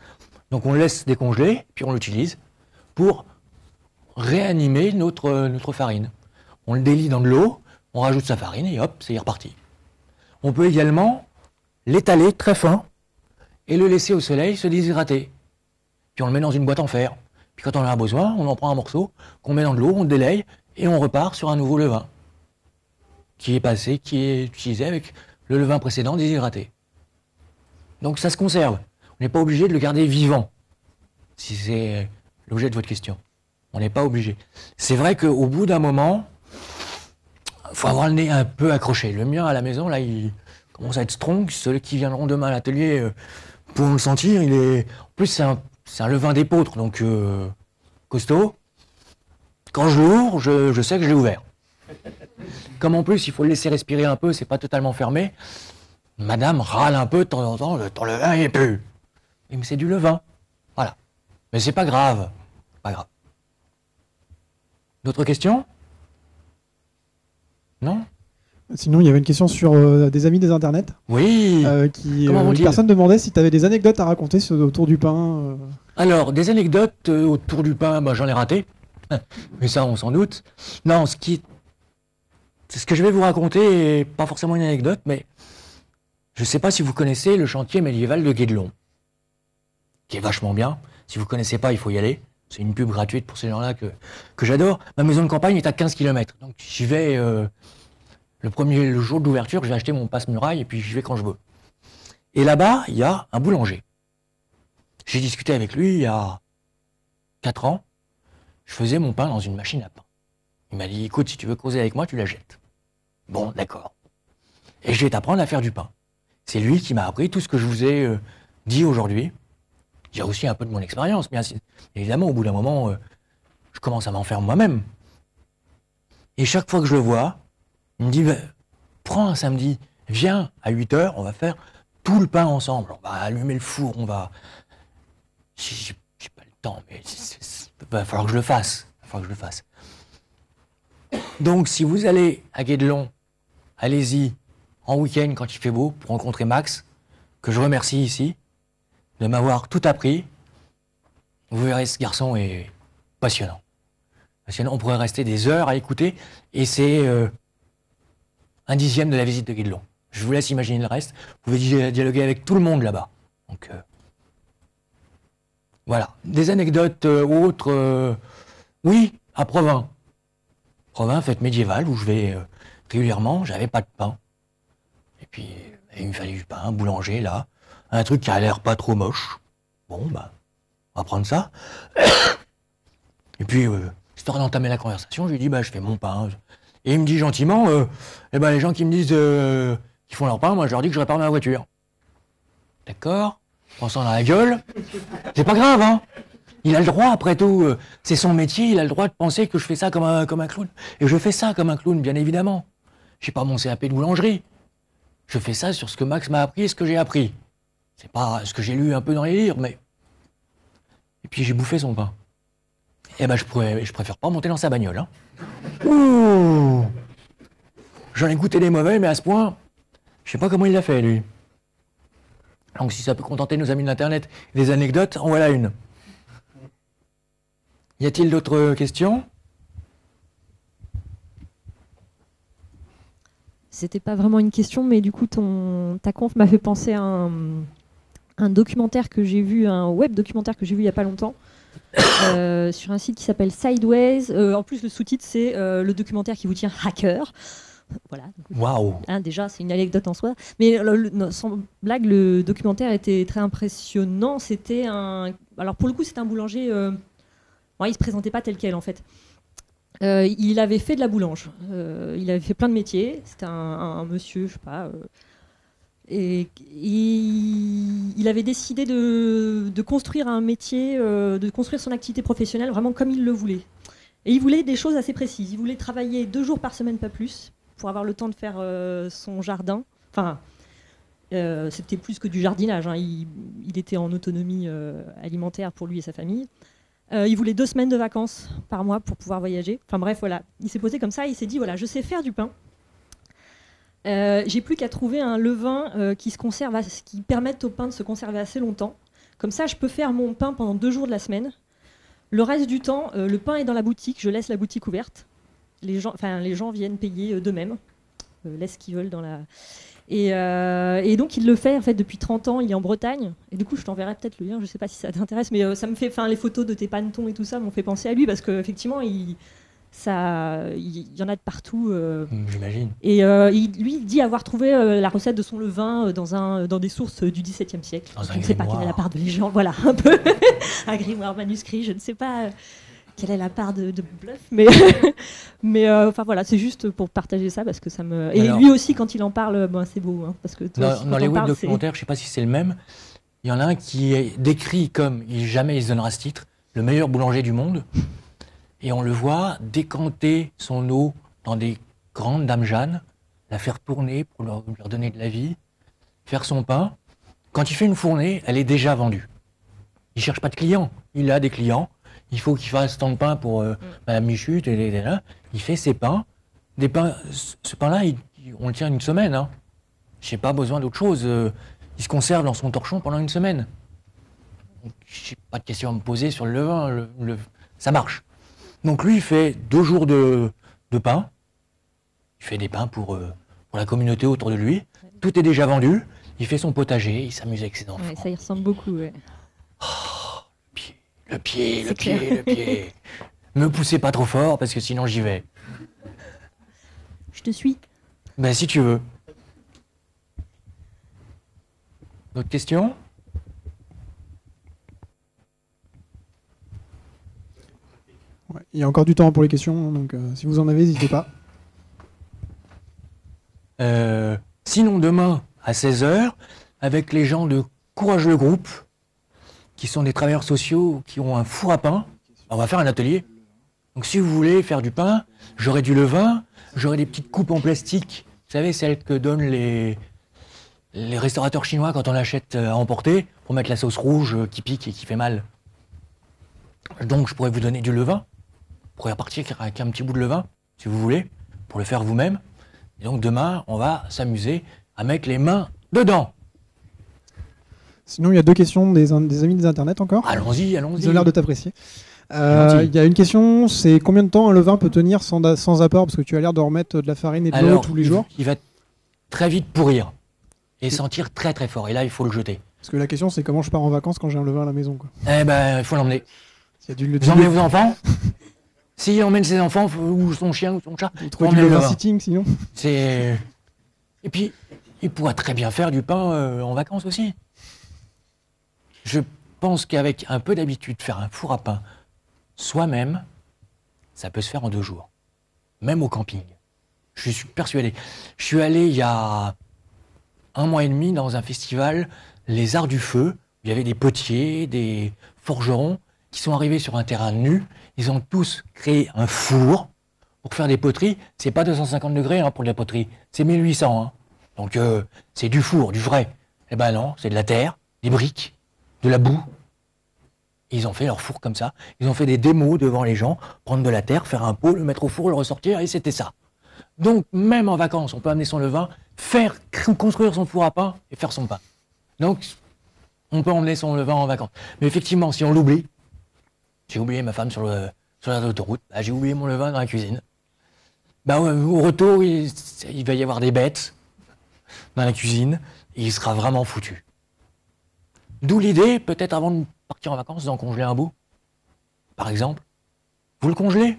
Donc on laisse décongeler, puis on l'utilise pour réanimer notre, notre farine. On le délie dans de l'eau, on rajoute sa farine et hop, c'est reparti. On peut également l'étaler très fin et le laisser au soleil se déshydrater. Puis on le met dans une boîte en fer. Puis quand on en a besoin, on en prend un morceau, qu'on met dans de l'eau, on le délaye et on repart sur un nouveau levain qui est passé, qui est utilisé avec le levain précédent déshydraté. Donc ça se conserve. On n'est pas obligé de le garder vivant, si c'est l'objet de votre question. On n'est pas obligé. C'est vrai qu'au bout d'un moment, faut avoir le nez un peu accroché. Le mien à la maison, là, il commence à être strong. Ceux qui viendront demain à l'atelier euh, pourront le sentir. Il est... En plus, c'est un, un, levain d'épeautre, donc euh, costaud. Quand je l'ouvre, je, sais que je l'ai ouvert. Comme en plus, il faut le laisser respirer un peu, c'est pas totalement fermé. Madame râle un peu de temps en temps, le, temps le vin est plus mais c'est du levain. Voilà. Mais c'est pas grave. Pas grave. D'autres questions Non Sinon, il y avait une question sur euh, des amis des internets. Oui. Euh, qui, euh, personne demandait si tu avais des anecdotes à raconter autour du pain. Alors, des anecdotes autour du pain, bah, j'en ai raté. Mais ça, on s'en doute. Non, ce qui, c'est ce que je vais vous raconter, pas forcément une anecdote, mais je ne sais pas si vous connaissez le chantier médiéval de Guédelon, qui est vachement bien. Si vous ne connaissez pas, il faut y aller. C'est une pub gratuite pour ces gens-là que, que j'adore. Ma maison de campagne est à 15 km. Donc j'y vais euh, le premier le jour d'ouverture, vais acheter mon passe-muraille et puis j'y vais quand je veux. Et là-bas, il y a un boulanger. J'ai discuté avec lui il y a 4 ans. Je faisais mon pain dans une machine à pain. Il m'a dit, écoute, si tu veux causer avec moi, tu la jettes. Bon, d'accord. Et je vais t'apprendre à faire du pain. C'est lui qui m'a appris tout ce que je vous ai euh, dit aujourd'hui. J'ai aussi un peu de mon expérience, mais évidemment, au bout d'un moment, euh, je commence à m'en faire moi-même. Et chaque fois que je le vois, il me dit bah, Prends un samedi, viens à 8 h on va faire tout le pain ensemble, on va allumer le four, on va. J'ai pas le temps, mais il va falloir que je le fasse. Il va falloir que je le fasse. Donc, si vous allez à Guédelon, allez-y en week-end quand il fait beau pour rencontrer Max, que je remercie ici de m'avoir tout appris. Vous verrez, ce garçon est passionnant. on pourrait rester des heures à écouter, et c'est euh, un dixième de la visite de Guidelon. Je vous laisse imaginer le reste. Vous pouvez dialoguer avec tout le monde là-bas. Donc euh, voilà. Des anecdotes euh, autres. oui, à Provins. Provins, fête médiévale, où je vais régulièrement, j'avais pas de pain. Puis il me fallait du pain, un boulanger, là, un truc qui a l'air pas trop moche. Bon, bah, on va prendre ça. Et puis, euh, histoire d'entamer la conversation, je lui dis, bah, je fais mon pain. Et il me dit gentiment, euh, eh ben, les gens qui me disent euh, qui font leur pain, moi, je leur dis que je répare ma voiture. D'accord pensant à dans la gueule. C'est pas grave, hein il a le droit, après tout, c'est son métier, il a le droit de penser que je fais ça comme un, comme un clown. Et je fais ça comme un clown, bien évidemment. J'ai pas mon CAP de boulangerie je fais ça sur ce que Max m'a appris et ce que j'ai appris. C'est pas ce que j'ai lu un peu dans les livres, mais. Et puis j'ai bouffé son pain. Eh ben, je, pourrais, je préfère pas monter dans sa bagnole. Hein. J'en ai goûté des mauvais, mais à ce point, je sais pas comment il l'a fait, lui. Donc, si ça peut contenter nos amis de l'Internet des anecdotes, en voilà une. Y a-t-il d'autres questions C'était pas vraiment une question, mais du coup, ton, ta conf m'a fait penser à un, documentaire que j'ai vu, un web documentaire que j'ai vu il y a pas longtemps, euh, sur un site qui s'appelle Sideways. Euh, en plus, le sous-titre, c'est euh, le documentaire qui vous tient hacker. Voilà. Waouh! Hein, déjà, c'est une anecdote en soi. Mais sans blague, le documentaire était très impressionnant. C'était un. Alors, pour le coup, c'était un boulanger. il se présentait pas tel quel, en fait. Euh, il avait fait de la boulange. Euh, il avait fait plein de métiers. C'était un, monsieur, je sais pas. Euh, et, il avait décidé de, construire un métier, de construire son activité professionnelle vraiment comme il le voulait. Et il voulait des choses assez précises. Il voulait travailler deux jours par semaine, pas plus, pour avoir le temps de faire son jardin. Enfin, c'était plus que du jardinage. Hein. il, était en autonomie alimentaire pour lui et sa famille. Euh, il voulait deux semaines de vacances par mois pour pouvoir voyager. Enfin bref, voilà. Il s'est posé comme ça, il s'est dit voilà, je sais faire du pain. Euh, j'ai plus qu'à trouver un levain euh, qui se conserve, qui permette au pain de se conserver assez longtemps. Comme ça, je peux faire mon pain pendant deux jours de la semaine. Le reste du temps, le pain est dans la boutique, je laisse la boutique ouverte. les gens viennent payer d'eux-mêmes. Euh, laisse ce qu'ils veulent dans la. Euh, et, donc il le fait en fait depuis 30 ans, il est en Bretagne. Et du coup, je t'enverrai peut-être le lien, je sais pas si ça t'intéresse, mais euh, ça me fait. Enfin, les photos de tes panetons et tout ça m'ont fait penser à lui parce qu'effectivement, il ça il y, en a de partout mmh, j'imagine et lui il dit avoir trouvé la recette de son levain dans un dans des sources du XVIIe siècle je ne sais pas la part de gens voilà un peu un grimoire manuscrit je ne sais pas quelle est la part de, bluff, mais, mais euh, enfin voilà, c'est juste pour partager ça parce que ça me. Et lui aussi, quand il en parle, euh, ben, c'est beau, hein, parce que dans, les web documentaires, je sais pas si c'est le même. Il y en a un qui décrit comme il, jamais il se donnera ce titre, le meilleur boulanger du monde, et on le voit décanter son eau dans des grandes dames Jeanne, la faire tourner pour leur, donner de la vie, faire son pain. Quand il fait une fournée, elle est déjà vendue. Il cherche pas de clients, il a des clients il faut qu'il fasse tant de pain pour euh, mm. et Michu, il fait ses pains. Des ce pain-là, on le tient une semaine. Hein. Je n'ai pas besoin d'autre chose. Euh. il se conserve dans son torchon pendant une semaine. n'ai pas de question à me poser sur le levain. Le, Ça marche. Donc lui, il fait deux jours de, pain. Il fait des pains pour, euh, pour la communauté autour de lui. Tout est déjà vendu. Il fait son potager, il s'amuse avec ses enfants. ça y ressemble beaucoup. Oh le pied, le pied, le pied. Me poussez pas trop fort parce que sinon j'y vais. Je te suis. Ben si tu veux. D'autres questions Il y a encore du temps pour les questions, donc euh, si vous en avez, n'hésitez pas. Euh, sinon, demain à 16h, avec les gens de Courage le Groupe, qui sont des travailleurs sociaux qui ont un four à pain, on va faire un atelier. Donc si vous voulez faire du pain, j'aurai du levain, j'aurai des petites coupes en plastique, vous savez, celles que donnent les, les restaurateurs chinois quand on l'achète euh, à emporter, pour mettre la sauce rouge euh, qui pique et qui fait mal. Donc je pourrais vous donner du levain, vous pourrez repartir avec un petit bout de levain, si vous voulez, pour le faire vous-même. Et donc demain, on va s'amuser à mettre les mains dedans. Sinon, il y a deux questions des, amis des internets encore. Allons-y, allons-y. Ils ont l'air de t'apprécier. Euh, il y a une question, c'est combien de temps un levain peut tenir sans, sans apport Parce que tu as l'air de remettre de la farine et de l'eau tous les jours. Il va très vite pourrir et sentir très très fort. Et là, il faut le jeter. Parce que la question, c'est comment je pars en vacances quand j'ai un levain à la maison. Eh ben, il faut l'emmener. Le... Vous emmenez vos enfants Si emmène ses enfants, ou son chien, ou son chat, il trouve du levain sitting sinon. C'est. Et puis, il pourra très bien faire du pain euh, en vacances aussi. Je pense qu'avec un peu d'habitude, faire un four à pain soi-même, ça peut se faire en deux jours, même au camping. Je suis persuadé. Je suis allé il y a un mois et demi dans un festival, les Arts du Feu. Il y avait des potiers, des forgerons qui sont arrivés sur un terrain nu. Ils ont tous créé un four pour faire des poteries. C'est pas 250 degrés hein, pour de la poterie, c'est 1800. Hein. Donc euh, c'est du four, du vrai. Eh ben non, c'est de la terre, des briques, de la boue. Ils ont fait leur four comme ça. Ils ont fait des démos devant les gens, prendre de la terre, faire un pot, le mettre au four, le ressortir, et c'était ça. Donc, même en vacances, on peut amener son levain, faire construire son four à pain et faire son pain. Donc, on peut emmener son levain en vacances. Mais effectivement, si on l'oublie, j'ai oublié ma femme sur, le, sur ah, j'ai oublié mon levain dans la cuisine. Bah, au retour, il, va y avoir des bêtes dans la cuisine, il sera vraiment foutu. D'où l'idée, peut-être avant de partir en vacances, d'en congeler un bout. Par exemple, vous le congelez.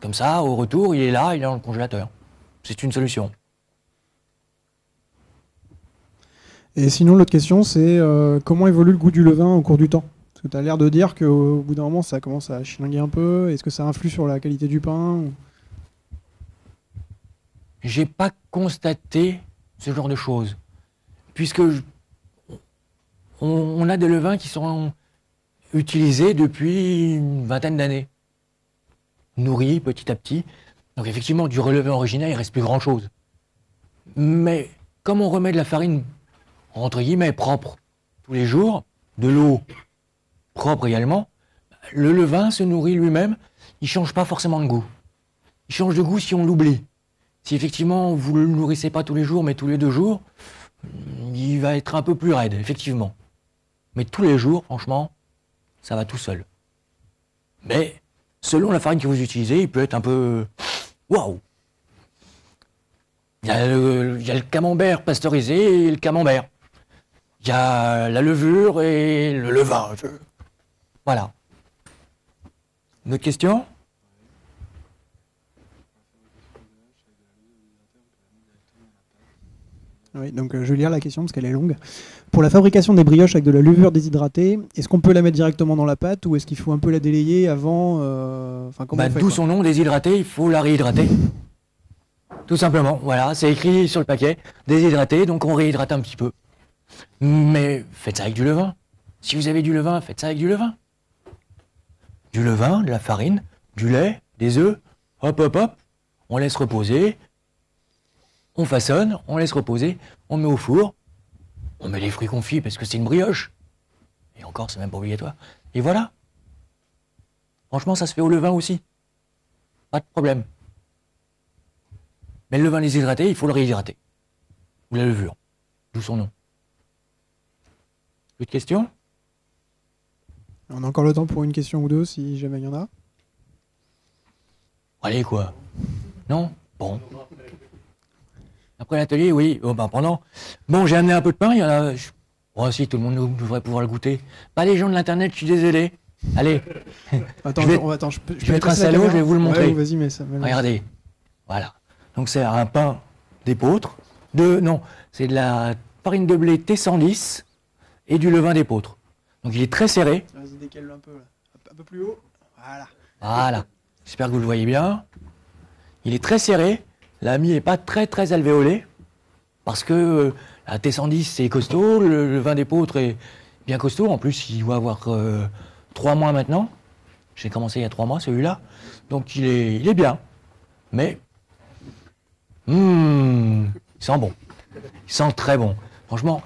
Comme ça, au retour, il est là, il est dans le congélateur. C'est une solution. Et sinon, l'autre question, c'est euh, comment évolue le goût du levain au cours du temps Parce que tu as l'air de dire qu'au bout d'un moment, ça commence à chilinguer un peu. Est-ce que ça influe sur la qualité du pain Je J'ai pas constaté ce genre de choses. Puisque on, a des levains qui sont utilisés depuis une vingtaine d'années, nourris petit à petit. Donc effectivement, du relevé original, il reste plus grand-chose. Mais comme on remet de la farine, entre guillemets, propre tous les jours, de l'eau propre également, le levain se nourrit lui-même, il ne change pas forcément de goût. Il change de goût si on l'oublie. Si effectivement vous ne le nourrissez pas tous les jours, mais tous les deux jours, il va être un peu plus raide, effectivement. Mais tous les jours, franchement, ça va tout seul. Mais selon la farine que vous utilisez, il peut être un peu. Waouh Il y, a le, camembert pasteurisé et le camembert. Il y a la levure et le levain. Voilà. Une autre question Oui, donc euh, je vais lire la question parce qu'elle est longue. Pour la fabrication des brioches avec de la levure déshydratée, est-ce qu'on peut la mettre directement dans la pâte ou est-ce qu'il faut un peu la délayer avant euh, bah, D'où son nom, déshydratée, il faut la réhydrater. Tout simplement, voilà, c'est écrit sur le paquet, déshydraté, donc on réhydrate un petit peu. Mais faites ça avec du levain. Si vous avez du levain, faites ça avec du levain. Du levain, de la farine, du lait, des œufs, hop hop hop, on laisse reposer, on façonne, on laisse reposer, on met au four, on met les fruits confits parce que c'est une brioche. Et encore, c'est même pas obligatoire. Et voilà. Franchement, ça se fait au levain aussi. Pas de problème. Mais le levain déshydraté, il faut le réhydrater. Ou la levure, d'où son nom. de questions On a encore le temps pour une question ou deux, si jamais il y en a. Allez, quoi Non Bon. Après l'atelier, oui. Oh, ben, pendant. Bon, j'ai amené un peu de pain, il y en a. tout le monde devrait pouvoir le goûter. Pas les gens de l'Internet, je suis désolé. Allez. Attends, je vais, on, je peux, je un salaud, je vais vous le montrer. vas-y, mais ça Regardez. Voilà. Donc, c'est un pain d'épeautre. De, non, c'est de la farine de blé T110 et du levain d'épeautre. Donc, il est très serré. Vas-y, décale un peu. Un peu plus haut. Voilà. Voilà. J'espère que vous le voyez bien. Il est très serré. La mie n'est pas très très alvéolée, parce que euh, la T110 c'est costaud, le, vin des Poutres est bien costaud. En plus, il doit avoir euh, trois mois maintenant. J'ai commencé il y a trois mois celui-là. Donc il est, il est bien. Mais. Hmm, il sent bon. Il sent très bon. Franchement,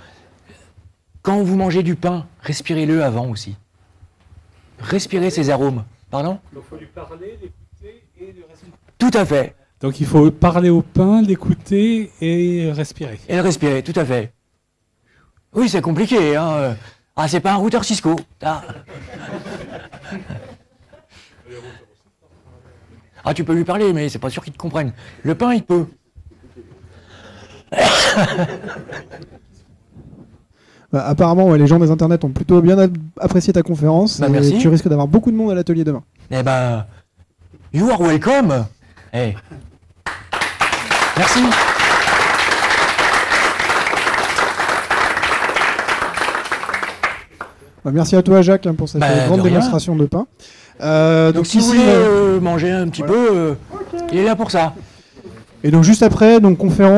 quand vous mangez du pain, respirez-le avant aussi. Respirez ces arômes. Pardon Donc il faut lui parler, l'écouter et le respirer. Tout à fait. Donc il faut parler au pain, l'écouter et respirer. Et respirer, tout à fait. Oui, c'est compliqué. Hein. Ah, c'est pas un routeur Cisco. Ah. ah. tu peux lui parler, mais c'est pas sûr qu'il te comprenne. Le pain, il peut. Bah, apparemment, les gens des internets ont plutôt bien apprécié ta conférence. Bah, merci. Tu risques d'avoir beaucoup de monde à l'atelier demain. Eh ben, you are welcome. Eh, Merci. Bah, merci à toi, Jacques, hein, pour cette bah, grande démonstration de pain. Euh, donc, si vous voulez euh, manger un petit peu, euh, il est là pour ça. Et donc juste après, donc conférence.